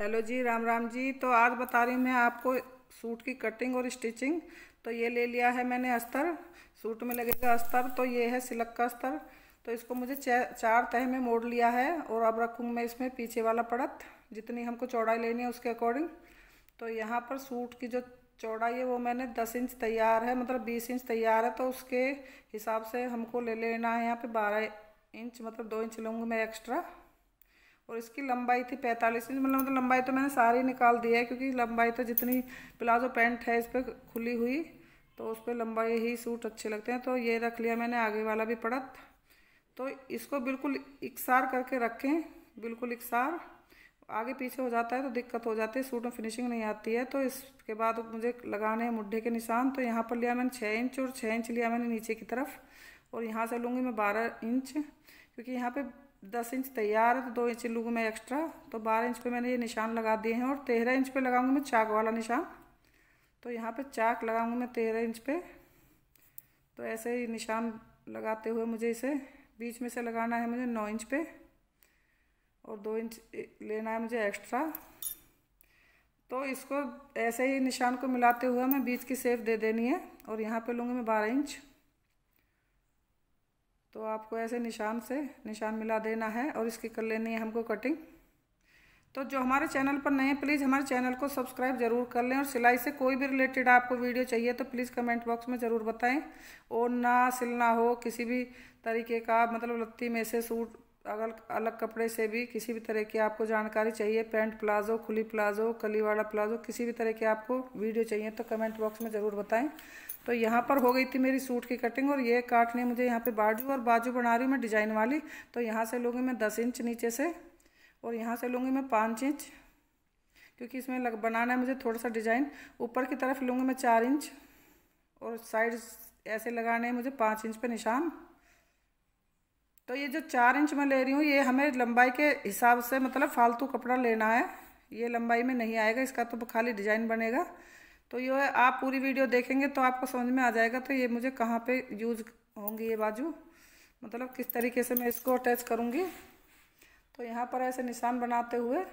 hello जी राम राम जी तो आज बता रही हूँ मैं आपको सूट की कटिंग और स्टिचिंग तो ये ले लिया है मैंने अस्तर सूट में लगेगा अस्तर तो ये है सिलक का अस्तर तो इसको मुझे चार तह में मोड़ लिया है और अब रखूँगा मैं इसमें पीछे वाला पड़त जितनी हमको चौड़ाई लेनी है उसके अकॉर्डिंग तो यहाँ पर सूट की जो चौड़ाई है वो मैंने दस इंच तैयार है मतलब बीस इंच तैयार है तो उसके हिसाब से हमको ले लेना है यहाँ पर बारह इंच मतलब दो इंच लूँगी मैं एक्स्ट्रा और इसकी लंबाई थी पैंतालीस इंच मतलब मतलब लंबाई तो मैंने सारी निकाल दी है क्योंकि लंबाई तो जितनी प्लाजो पैंट है इस पर खुली हुई तो उस पर लंबाई ही सूट अच्छे लगते हैं तो ये रख लिया मैंने आगे वाला भी पड़त तो इसको बिल्कुल इकसार करके रखें बिल्कुल इकसार आगे पीछे हो जाता है तो दिक्कत हो जाती है सूट में फिनिशिंग नहीं आती है तो इसके बाद मुझे लगाने हैं मुड्ढे के निशान तो यहाँ पर लिया मैंने छः इंच और छः इंच लिया मैंने नीचे की तरफ और यहाँ से लूँगी मैं बारह इंच क्योंकि यहाँ पे दस इंच तैयार है तो दो इंच लूँगी मैं एक्स्ट्रा तो बारह इंच पे मैंने ये निशान लगा दिए हैं और तेरह इंच पे लगाऊंगी मैं चाक वाला निशान तो यहाँ पे चाक लगाऊंगी मैं तेरह इंच पे तो ऐसे ही निशान लगाते हुए मुझे इसे बीच में से लगाना है मुझे नौ इंच पे और दो इंच लेना है मुझे एक्स्ट्रा तो इसको ऐसे ही निशान को मिलाते हुए मैं बीच की सेफ दे देनी है और यहाँ पर लूँगी मैं बारह इंच तो आपको ऐसे निशान से निशान मिला देना है और इसकी कर लेनी है हमको कटिंग तो जो हमारे चैनल पर नए हैं प्लीज़ हमारे चैनल को सब्सक्राइब जरूर कर लें और सिलाई से कोई भी रिलेटेड आपको वीडियो चाहिए तो प्लीज़ कमेंट बॉक्स में ज़रूर बताएं और ना सिलना हो किसी भी तरीके का मतलब लत्ती में से सूट अगर अलग कपड़े से भी किसी भी तरह की आपको जानकारी चाहिए पैंट प्लाजो खुली प्लाजो कली वाला प्लाजो किसी भी तरह की आपको वीडियो चाहिए तो कमेंट बॉक्स में ज़रूर बताएँ तो यहाँ पर हो गई थी मेरी सूट की कटिंग और ये काटने मुझे यहाँ पे बाजू और बाजू बना रही हूँ मैं डिजाइन वाली तो यहाँ से लूँगी मैं दस इंच नीचे से और यहाँ से लूँगी मैं पाँच इंच क्योंकि इसमें लग बनाना है मुझे थोड़ा सा डिजाइन ऊपर की तरफ लूँगी मैं चार इंच और साइड ऐसे लगाने मुझे पाँच इंच पर निशान तो ये जो चार इंच मैं ले रही हूँ ये हमें लंबाई के हिसाब से मतलब फालतू कपड़ा लेना है ये लंबाई में नहीं आएगा इसका तो खाली डिजाइन बनेगा तो ये है आप पूरी वीडियो देखेंगे तो आपको समझ में आ जाएगा तो ये मुझे कहाँ पे यूज होंगी ये बाजू मतलब किस तरीके से मैं इसको अटैच करूँगी तो यहाँ पर ऐसे निशान बनाते हुए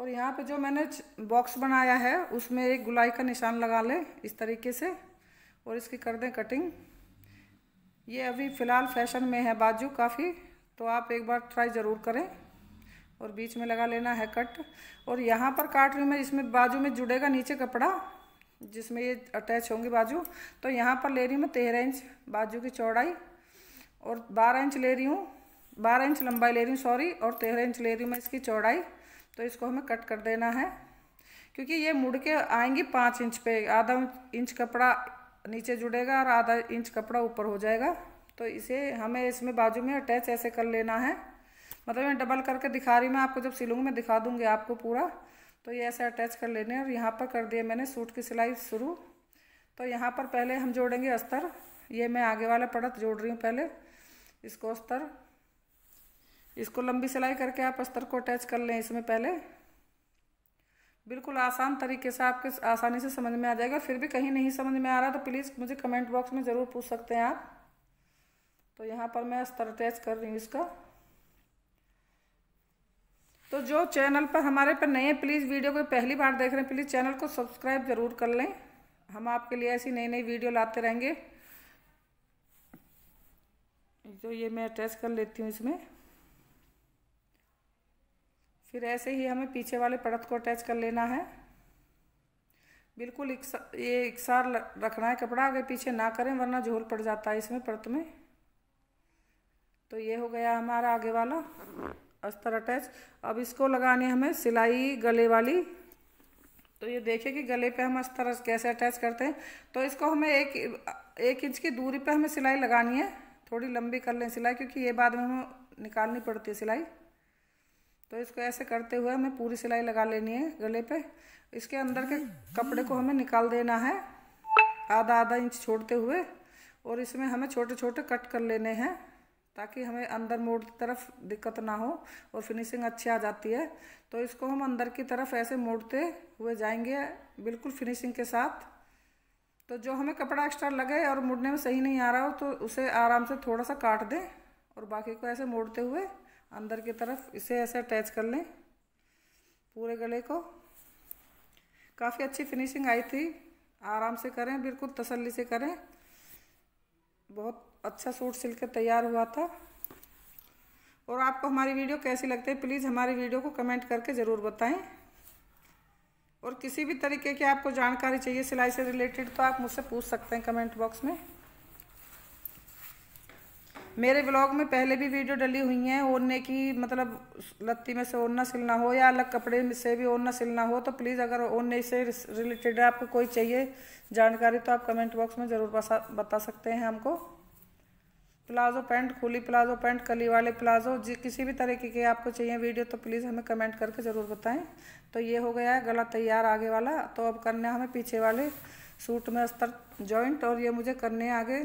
और यहाँ पे जो मैंने बॉक्स बनाया है उसमें एक गुलाई का निशान लगा लें इस तरीके से और इसकी कर दें कटिंग ये अभी फ़िलहाल फैशन में है बाजू काफ़ी तो आप एक बार ट्राई ज़रूर करें और बीच में लगा लेना है कट और यहाँ पर काट रही हूँ मैं इसमें बाजू में जुड़ेगा नीचे कपड़ा जिसमें ये अटैच होंगी बाजू तो यहाँ पर ले रही हूँ मैं तेरह इंच बाजू की चौड़ाई और बारह इंच ले रही हूँ बारह इंच लंबाई ले रही हूँ सॉरी और तेरह इंच ले रही हूँ मैं इसकी चौड़ाई तो इसको हमें कट कर देना है क्योंकि ये मुड़ के आएंगी पाँच इंच पे आधा इंच कपड़ा नीचे जुड़ेगा और आधा इंच कपड़ा ऊपर हो जाएगा तो इसे हमें इसमें बाजू में अटैच ऐसे कर लेना है मतलब मैं डबल करके दिखा रही मैं आपको जब सिलूँगी मैं दिखा दूँगी आपको पूरा तो ये ऐसे अटैच कर लेने और यहाँ पर कर दिया मैंने सूट की सिलाई शुरू तो यहाँ पर पहले हम जोड़ेंगे अस्तर ये मैं आगे वाला पड़त जोड़ रही हूँ पहले इसको अस्तर इसको लंबी सिलाई करके आप अस्तर को अटैच कर लें इसमें पहले बिल्कुल आसान तरीके से आपके आसानी से समझ में आ जाएगा फिर भी कहीं नहीं समझ में आ रहा तो प्लीज़ मुझे कमेंट बॉक्स में ज़रूर पूछ सकते हैं आप तो यहाँ पर मैं अस्तर अटैच कर रही हूँ इसका तो जो चैनल पर हमारे पर नए हैं प्लीज़ वीडियो को पहली बार देख रहे हैं प्लीज़ चैनल को सब्सक्राइब ज़रूर कर लें हम आपके लिए ऐसी नई नई वीडियो लाते रहेंगे जो ये मैं अटैच कर लेती हूँ इसमें फिर ऐसे ही हमें पीछे वाले परत को अटैच कर लेना है बिल्कुल इकसा, ये इकसार रखना है कपड़ा अगर पीछे ना करें वरना झोल पड़ जाता है इसमें परत में तो ये हो गया हमारा आगे वाला अस्तर अटैच अब इसको लगानी हमें सिलाई गले वाली तो ये देखिए कि गले पे हम अस्तर कैसे अटैच करते हैं तो इसको हमें एक एक इंच की दूरी पे हमें सिलाई लगानी है थोड़ी लंबी कर लें सिलाई क्योंकि ये बाद में हमें निकालनी पड़ती है सिलाई तो इसको ऐसे करते हुए हमें पूरी सिलाई लगा लेनी है गले पे इसके अंदर के कपड़े को हमें निकाल देना है आधा आधा इंच छोड़ते हुए और इसमें हमें छोटे छोटे कट कर लेने हैं ताकि हमें अंदर मोड़ की तरफ दिक्कत ना हो और फिनिशिंग अच्छी आ जाती है तो इसको हम अंदर की तरफ ऐसे मोड़ते हुए जाएंगे बिल्कुल फिनिशिंग के साथ तो जो हमें कपड़ा एक्स्ट्रा लगे और मुड़ने में सही नहीं आ रहा हो तो उसे आराम से थोड़ा सा काट दें और बाकी को ऐसे मोड़ते हुए अंदर की तरफ इसे ऐसे अटैच कर लें पूरे गले को काफ़ी अच्छी फिनिशिंग आई थी आराम से करें बिल्कुल तसल्ली से करें बहुत अच्छा सूट सिल के तैयार हुआ था और आपको हमारी वीडियो कैसी लगती है प्लीज़ हमारी वीडियो को कमेंट करके ज़रूर बताएं और किसी भी तरीके की आपको जानकारी चाहिए सिलाई से रिलेटेड तो आप मुझसे पूछ सकते हैं कमेंट बॉक्स में मेरे ब्लॉग में पहले भी वीडियो डली हुई हैं ओढ़ने की मतलब लत्ती में से ओढ़ना सिलना हो या अलग कपड़े में से भी ओढ़ना सिलना हो तो प्लीज़ अगर ओढ़ने से रिलेटेड आपको कोई चाहिए जानकारी तो आप कमेंट बॉक्स में ज़रूर बता सकते हैं हमको प्लाजो पैंट खुली प्लाजो पैंट कली वाले प्लाजो जी किसी भी तरीके के आपको चाहिए वीडियो तो प्लीज़ हमें कमेंट करके ज़रूर बताएं तो ये हो गया है गला तैयार आगे वाला तो अब करने हमें पीछे वाले सूट में अस्तर जॉइंट और ये मुझे करने आगे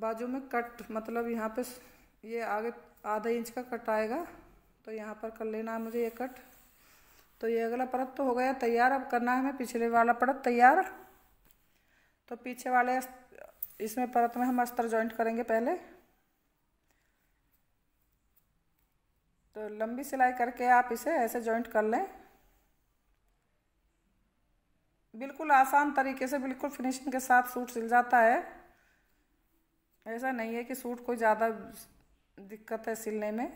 बाजू में कट मतलब यहाँ पे ये आगे आधा इंच का कट आएगा तो यहाँ पर कर लेना है मुझे ये कट तो ये अगला परत तो हो गया तैयार अब करना है हमें पिछले वाला परत तैयार तो पीछे वाले इसमें परत में हम अस्तर जॉइंट करेंगे पहले तो लंबी सिलाई करके आप इसे ऐसे जॉइंट कर लें बिल्कुल आसान तरीके से बिल्कुल फिनिशिंग के साथ सूट सिल जाता है ऐसा नहीं है कि सूट कोई ज़्यादा दिक्कत है सिलने में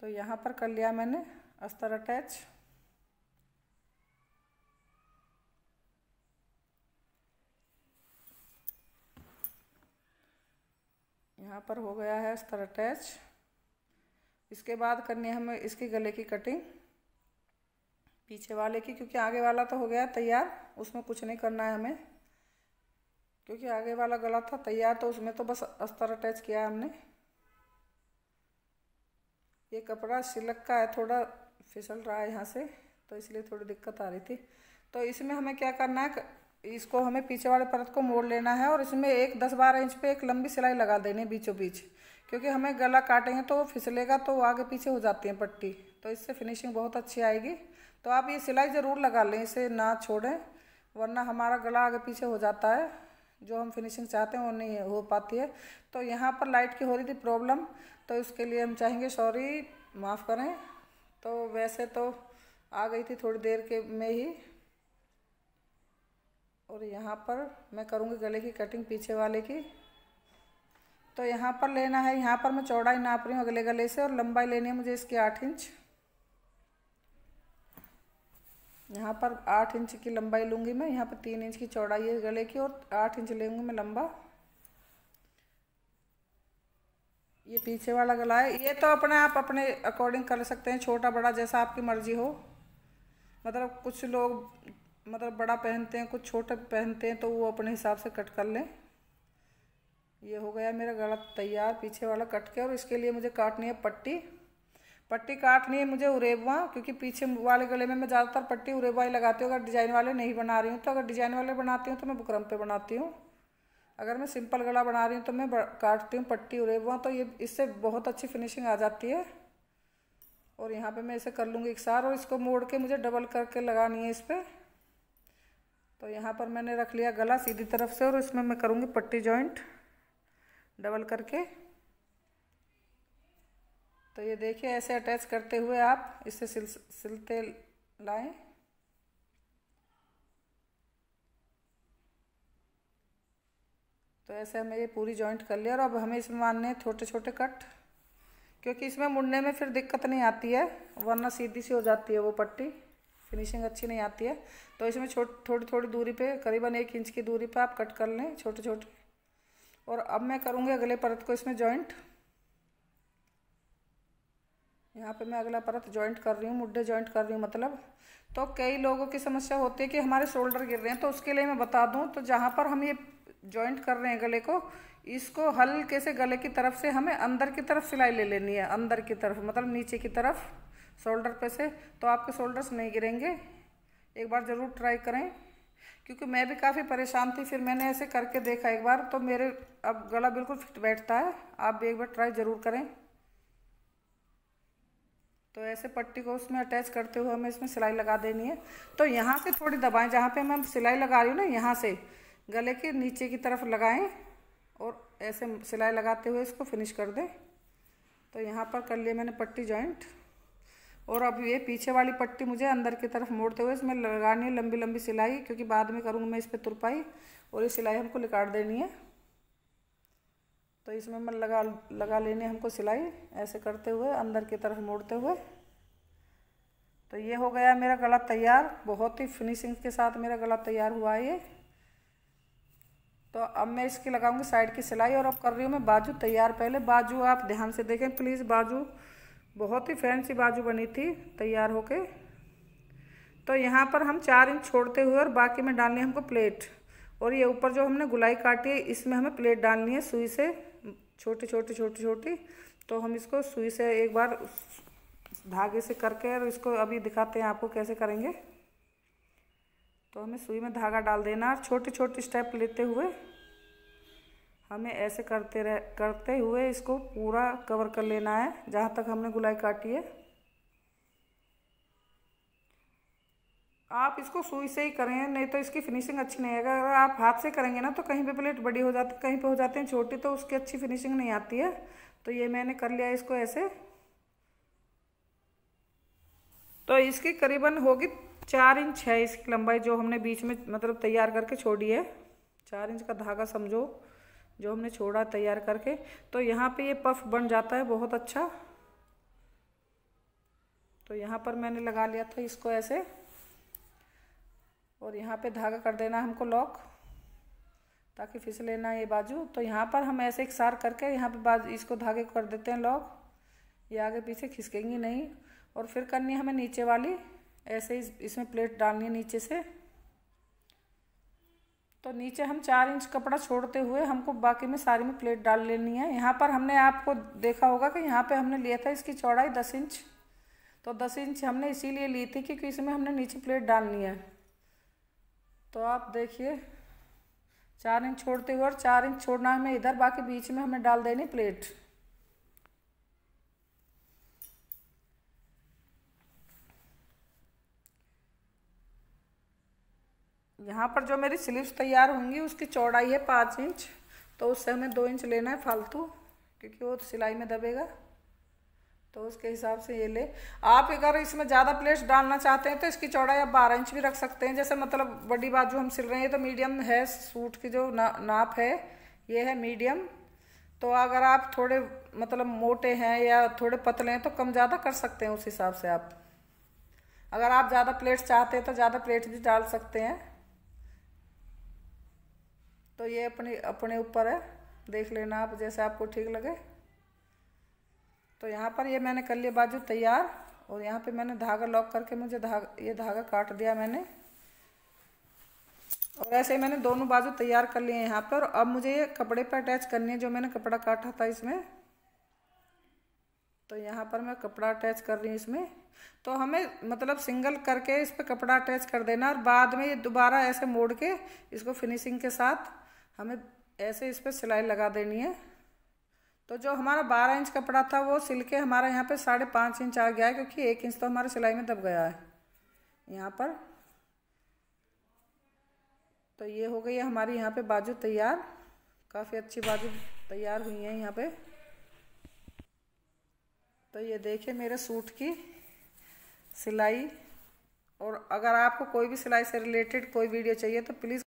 तो यहाँ पर कर लिया मैंने अस्तर अटैच यहाँ पर हो गया है इस अटैच इसके बाद करनी है हमें इसके गले की कटिंग पीछे वाले की क्योंकि आगे वाला तो हो गया तैयार उसमें कुछ नहीं करना है हमें क्योंकि आगे वाला गला था तैयार तो उसमें तो बस अस्तर अटैच किया हमने ये कपड़ा सिलक का है थोड़ा फिसल रहा है यहाँ से तो इसलिए थोड़ी दिक्कत आ रही थी तो इसमें हमें क्या करना है इसको हमें पीछे वाले परत को मोड़ लेना है और इसमें एक दस बारह इंच पे एक लंबी सिलाई लगा देनी बीचों बीच क्योंकि हमें गला काटेंगे तो वो फिसलेगा तो आगे पीछे हो जाती है पट्टी तो इससे फिनिशिंग बहुत अच्छी आएगी तो आप ये सिलाई ज़रूर लगा लें इसे ना छोड़ें वरना हमारा गला आगे पीछे हो जाता है जो हम फिनिशिंग चाहते हैं वो नहीं हो पाती है तो यहाँ पर लाइट की हो रही थी प्रॉब्लम तो इसके लिए हम चाहेंगे सॉरी माफ़ करें तो वैसे तो आ गई थी थोड़ी देर के में ही और यहाँ पर मैं करूँगी गले की कटिंग पीछे वाले की तो यहाँ पर लेना है यहाँ पर मैं चौड़ाई नाप रही हूँ अगले गले से और लंबाई लेनी है मुझे इसकी आठ इंच यहाँ पर आठ इंच की लंबाई लूँगी मैं यहाँ पर तीन इंच की चौड़ाई है गले की और आठ इंच लेंगी मैं लंबा ये पीछे वाला गला है ये तो अपने आप अपने अकॉर्डिंग कर सकते हैं छोटा बड़ा जैसा आपकी मर्ज़ी हो मतलब कुछ लोग मतलब बड़ा पहनते हैं कुछ छोटा पहनते हैं तो वो अपने हिसाब से कट कर लें ये हो गया मेरा गला तैयार पीछे वाला कट के और इसके लिए मुझे काटनी है पट्टी पट्टी काटनी है मुझे उरेबवा क्योंकि पीछे वाले गले में मैं ज़्यादातर पट्टी उरेबा ही लगाती हूँ अगर डिजाइन वाले नहीं बना रही हूँ तो अगर डिजाइन वाले बनाती हूँ तो मैं बुकरम पे बनाती हूँ अगर मैं सिंपल गला बना रही हूँ तो मैं काटती हूँ पट्टी उरेबवा तो ये इससे बहुत अच्छी फिनिशिंग आ जाती है और यहाँ पर मैं इसे कर लूँगी सार और इसको मोड़ के मुझे डबल करके लगानी है इस पर तो यहाँ पर मैंने रख लिया गला सीधी तरफ से और इसमें मैं करूँगी पट्टी जॉइंट डबल करके तो ये देखिए ऐसे अटैच करते हुए आप इसे सिल सिलते लाएं तो ऐसे हमें ये पूरी जॉइंट कर लिया और अब हमें इसमें मानने हैं छोटे छोटे कट क्योंकि इसमें मुड़ने में फिर दिक्कत नहीं आती है वरना सीधी सी हो जाती है वो पट्टी फिनिशिंग अच्छी नहीं आती है तो इसमें छोट थोड़ी थोड़ी दूरी पे करीबन एक इंच की दूरी पे आप कट कर लें छोटे छोटे और अब मैं करूँगी अगले परत को इसमें जॉइंट यहाँ पे मैं अगला परत जॉइंट कर रही हूँ मुड्ढे जॉइंट कर रही हूँ मतलब तो कई लोगों की समस्या होती है कि हमारे शोल्डर गिर रहे हैं तो उसके लिए मैं बता दूँ तो जहाँ पर हम ये जॉइंट कर रहे हैं गले को इसको हल्के से गले की तरफ से हमें अंदर की तरफ सिलाई ले लेनी है अंदर की तरफ मतलब नीचे की तरफ शोल्डर पे से तो आपके शोल्डर्स नहीं गिरेंगे एक बार ज़रूर ट्राई करें क्योंकि मैं भी काफ़ी परेशान थी फिर मैंने ऐसे करके देखा एक बार तो मेरे अब गला बिल्कुल फिट बैठता है आप भी एक बार ट्राई ज़रूर करें तो ऐसे पट्टी को उसमें अटैच करते हुए हमें इसमें सिलाई लगा देनी है तो यहाँ से थोड़ी दबाएँ जहाँ पर मैं सिलाई लगा रही हूँ ना यहाँ से गले के नीचे की तरफ लगाएँ और ऐसे सिलाई लगाते हुए इसको फिनिश कर दें तो यहाँ पर कर लिए मैंने पट्टी जॉइंट और अब ये पीछे वाली पट्टी मुझे अंदर की तरफ मोड़ते हुए इसमें लगानी है लंबी लंबी सिलाई क्योंकि बाद में करूँगी मैं इस पर तुरपाई और ये सिलाई हमको निकाल देनी है तो इसमें मैं लगा लगा लेनी हमको सिलाई ऐसे करते हुए अंदर की तरफ मोड़ते हुए तो ये हो गया मेरा गला तैयार बहुत ही फिनिशिंग के साथ मेरा गला तैयार हुआ है ये तो अब मैं इसकी लगाऊंगी साइड की सिलाई और अब कर रही हूँ मैं बाजू तैयार पहले बाजू आप ध्यान से देखें प्लीज़ बाजू बहुत ही फैंसी बाजू बनी थी तैयार होके तो यहाँ पर हम चार इंच छोड़ते हुए और बाकी में डालनी है हमको प्लेट और ये ऊपर जो हमने गुलाई काटी है इसमें हमें प्लेट डालनी है सुई से छोटी छोटी छोटी छोटी तो हम इसको सुई से एक बार धागे से करके और इसको अभी दिखाते हैं आपको कैसे करेंगे तो हमें सुई में धागा डाल देना और छोटे छोटे स्टेप लेते हुए हमें ऐसे करते रह करते हुए इसको पूरा कवर कर लेना है जहाँ तक हमने गुलाई काटी है आप इसको सुई से ही करें नहीं तो इसकी फिनिशिंग अच्छी नहीं आएगा अगर आप हाथ से करेंगे ना तो कहीं पे प्लेट बड़ी हो जाती है कहीं पे हो जाते हैं छोटी तो उसकी अच्छी फिनिशिंग नहीं आती है तो ये मैंने कर लिया इसको ऐसे तो इसकी करीबन होगी चार इंच है इसकी लंबाई जो हमने बीच में मतलब तैयार करके छोड़ी है चार इंच का धागा समझो जो हमने छोड़ा तैयार करके तो यहाँ पे ये पफ बन जाता है बहुत अच्छा तो यहाँ पर मैंने लगा लिया था इसको ऐसे और यहाँ पे धागा कर देना हमको लॉक ताकि फिसले ना ये बाजू तो यहाँ पर हम ऐसे एक सार करके यहाँ पे बाजू इसको धागे कर देते हैं लॉक ये आगे पीछे खिसकेंगी नहीं और फिर करनी है हमें नीचे वाली ऐसे इस इसमें प्लेट डालनी है नीचे से तो नीचे हम चार इंच कपड़ा छोड़ते हुए हमको बाकी में सारी में प्लेट डाल लेनी है यहाँ पर हमने आपको देखा होगा कि यहाँ पे हमने लिया था इसकी चौड़ाई दस इंच तो दस इंच हमने इसीलिए ली थी क्योंकि इसमें हमने नीचे प्लेट डालनी है तो आप देखिए चार इंच छोड़ते हुए और चार इंच छोड़ना हमें इधर बाकी बीच में हमें डाल देनी प्लेट यहाँ पर जो मेरी स्लीव्स तैयार होंगी उसकी चौड़ाई है पाँच इंच तो उससे हमें दो इंच लेना है फालतू क्योंकि वो सिलाई में दबेगा तो उसके हिसाब से ये ले आप अगर इसमें ज़्यादा प्लेट्स डालना चाहते हैं तो इसकी चौड़ाई आप बारह इंच भी रख सकते हैं जैसे मतलब बड़ी बाजू हम सिल रहे हैं तो मीडियम है सूट की जो ना, नाप है ये है मीडियम तो अगर आप थोड़े मतलब मोटे हैं या थोड़े पतले हैं तो कम ज़्यादा कर सकते हैं उस हिसाब से आप अगर आप ज़्यादा प्लेट्स चाहते हैं तो ज़्यादा प्लेट्स भी डाल सकते हैं तो ये अपने अपने ऊपर है देख लेना आप जैसे आपको ठीक लगे तो यहाँ पर ये मैंने कर लिया बाजू तैयार और यहाँ पे मैंने धागा लॉक करके मुझे धागा ये धागा काट दिया मैंने और ऐसे ही मैंने दोनों बाजू तैयार कर लिए यहाँ पर और अब मुझे ये कपड़े पर अटैच करनी है जो मैंने कपड़ा काटा था इसमें तो यहाँ पर मैं कपड़ा अटैच कर रही हूँ इसमें तो हमें मतलब सिंगल करके इस पर कपड़ा अटैच कर देना और बाद में ये दोबारा ऐसे मोड़ के इसको फिनिशिंग के साथ हमें ऐसे इस पर सिलाई लगा देनी है तो जो हमारा बारह इंच कपड़ा था वो सिल के हमारा यहाँ पे साढ़े पाँच इंच आ गया है क्योंकि एक इंच तो हमारे सिलाई में दब गया है यहाँ पर तो ये हो गई है हमारी यहाँ पे बाजू तैयार काफ़ी अच्छी बाजू तैयार हुई है यहाँ पे तो ये देखिए मेरे सूट की सिलाई और अगर आपको कोई भी सिलाई से रिलेटेड कोई वीडियो चाहिए तो प्लीज़